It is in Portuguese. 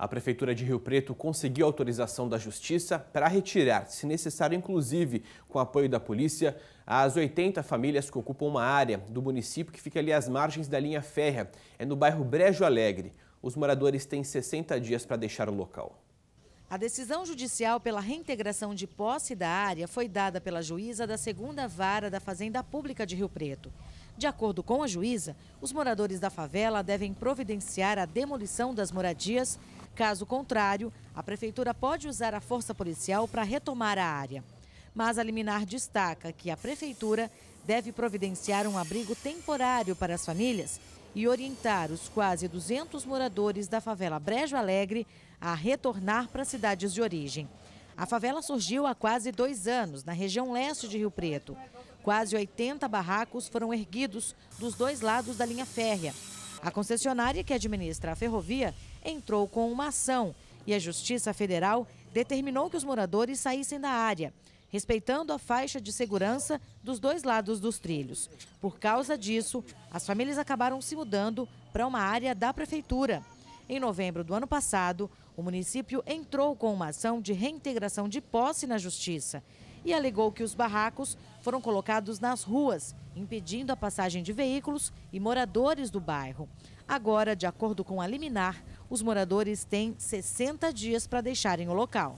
A Prefeitura de Rio Preto conseguiu autorização da Justiça para retirar, se necessário inclusive com apoio da polícia, as 80 famílias que ocupam uma área do município que fica ali às margens da linha férrea. É no bairro Brejo Alegre. Os moradores têm 60 dias para deixar o local. A decisão judicial pela reintegração de posse da área foi dada pela juíza da segunda vara da Fazenda Pública de Rio Preto. De acordo com a juíza, os moradores da favela devem providenciar a demolição das moradias Caso contrário, a prefeitura pode usar a força policial para retomar a área. Mas a liminar destaca que a prefeitura deve providenciar um abrigo temporário para as famílias e orientar os quase 200 moradores da favela Brejo Alegre a retornar para cidades de origem. A favela surgiu há quase dois anos, na região leste de Rio Preto. Quase 80 barracos foram erguidos dos dois lados da linha férrea a concessionária que administra a ferrovia entrou com uma ação e a Justiça Federal determinou que os moradores saíssem da área, respeitando a faixa de segurança dos dois lados dos trilhos. Por causa disso, as famílias acabaram se mudando para uma área da prefeitura. Em novembro do ano passado, o município entrou com uma ação de reintegração de posse na Justiça e alegou que os barracos foram colocados nas ruas, impedindo a passagem de veículos e moradores do bairro. Agora, de acordo com a liminar, os moradores têm 60 dias para deixarem o local.